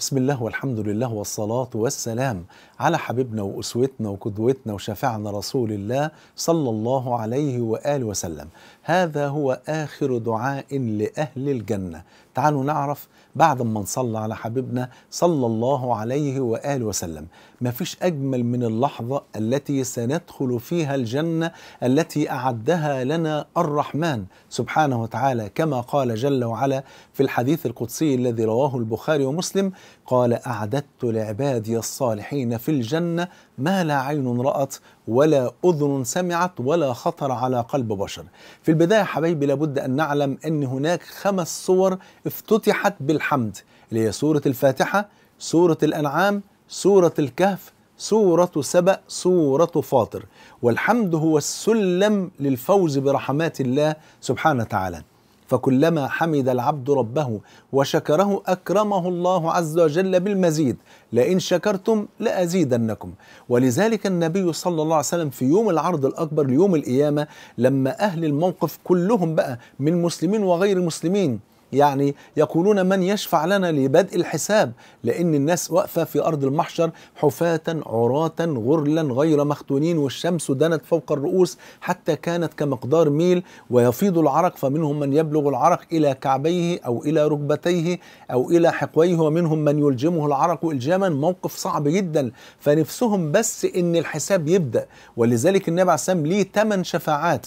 بسم الله والحمد لله والصلاة والسلام على حبيبنا وأسوتنا وقدوتنا وشفعنا رسول الله صلى الله عليه وآله وسلم هذا هو آخر دعاء لأهل الجنة تعالوا نعرف بعد ما نصلى على حبيبنا صلى الله عليه وآله وسلم ما فيش أجمل من اللحظة التي سندخل فيها الجنة التي أعدها لنا الرحمن سبحانه وتعالى كما قال جل وعلا في الحديث القدسي الذي رواه البخاري ومسلم قال أعددت لعبادي الصالحين في الجنة ما لا عين رأت ولا أذن سمعت ولا خطر على قلب بشر في البداية حبيبي لابد أن نعلم أن هناك خمس صور افتتحت بالحمد اللي هي سورة الفاتحة سورة الأنعام سورة الكهف سورة سبأ سورة فاطر والحمد هو السلم للفوز برحمات الله سبحانه وتعالى فكلما حمد العبد ربه وشكره اكرمه الله عز وجل بالمزيد لئن شكرتم لازيدنكم ولذلك النبي صلى الله عليه وسلم في يوم العرض الاكبر ليوم القيامه لما اهل الموقف كلهم بقى من مسلمين وغير مسلمين يعني يقولون من يشفع لنا لبدء الحساب لأن الناس واقفة في أرض المحشر حفاة عراة غرلا غير مختونين والشمس دنت فوق الرؤوس حتى كانت كمقدار ميل ويفيض العرق فمنهم من يبلغ العرق إلى كعبيه أو إلى ركبتيه أو إلى حقويه ومنهم من يلجمه العرق إلجاما موقف صعب جدا فنفسهم بس إن الحساب يبدأ ولذلك النبي عليه ليه 8 شفاعات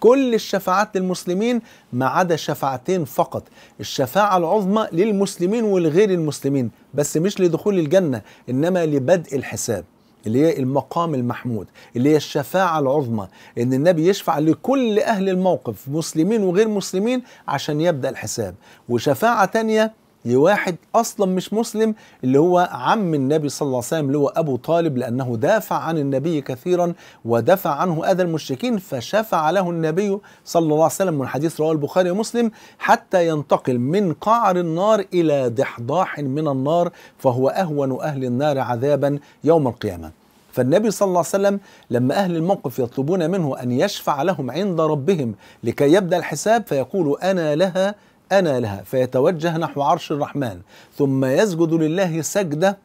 كل الشفاعات للمسلمين ما عدا شفاعتين فقط الشفاعة العظمى للمسلمين والغير المسلمين بس مش لدخول الجنة إنما لبدء الحساب اللي هي المقام المحمود اللي هي الشفاعة العظمى ان النبي يشفع لكل اهل الموقف مسلمين وغير مسلمين عشان يبدأ الحساب وشفاعة تانية لواحد اصلا مش مسلم اللي هو عم النبي صلى الله عليه وسلم اللي هو ابو طالب لانه دافع عن النبي كثيرا ودفع عنه اذى المشركين فشفع له النبي صلى الله عليه وسلم من حديث رواه البخاري ومسلم حتى ينتقل من قعر النار الى ضحضاح من النار فهو اهون اهل النار عذابا يوم القيامه. فالنبي صلى الله عليه وسلم لما أهل الموقف يطلبون منه أن يشفع لهم عند ربهم لكي يبدأ الحساب فيقول أنا لها أنا لها فيتوجه نحو عرش الرحمن ثم يسجد لله سجدة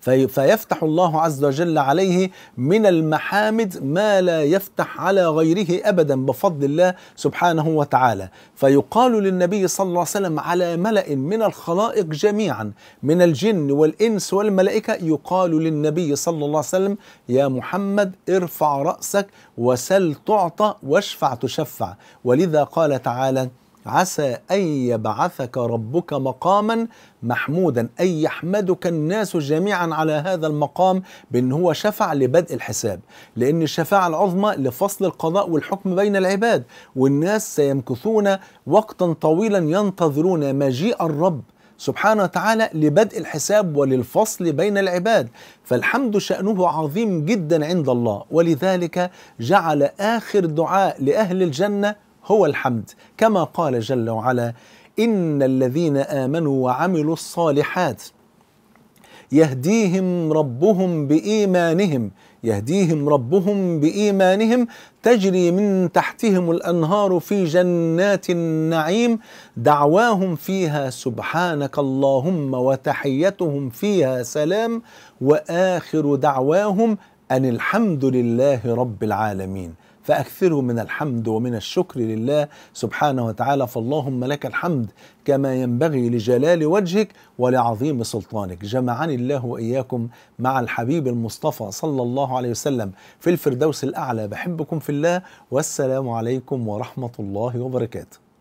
في فيفتح الله عز وجل عليه من المحامد ما لا يفتح على غيره أبدا بفضل الله سبحانه وتعالى فيقال للنبي صلى الله عليه وسلم على ملأ من الخلائق جميعا من الجن والإنس والملائكة يقال للنبي صلى الله عليه وسلم يا محمد ارفع رأسك وسل تعطى واشفع تشفع ولذا قال تعالى عسى أن يبعثك ربك مقاما محمودا أي يحمدك الناس جميعا على هذا المقام بأن هو شفع لبدء الحساب لأن الشفاعة العظمى لفصل القضاء والحكم بين العباد والناس سيمكثون وقتا طويلا ينتظرون مجيء الرب سبحانه وتعالى لبدء الحساب وللفصل بين العباد فالحمد شأنه عظيم جدا عند الله ولذلك جعل آخر دعاء لأهل الجنة هو الحمد كما قال جل وعلا ان الذين امنوا وعملوا الصالحات يهديهم ربهم بايمانهم يهديهم ربهم بايمانهم تجري من تحتهم الانهار في جنات النعيم دعواهم فيها سبحانك اللهم وتحيتهم فيها سلام واخر دعواهم ان الحمد لله رب العالمين فأكثروا من الحمد ومن الشكر لله سبحانه وتعالى فاللهم لك الحمد كما ينبغي لجلال وجهك ولعظيم سلطانك جمعني الله وإياكم مع الحبيب المصطفى صلى الله عليه وسلم في الفردوس الأعلى بحبكم في الله والسلام عليكم ورحمة الله وبركاته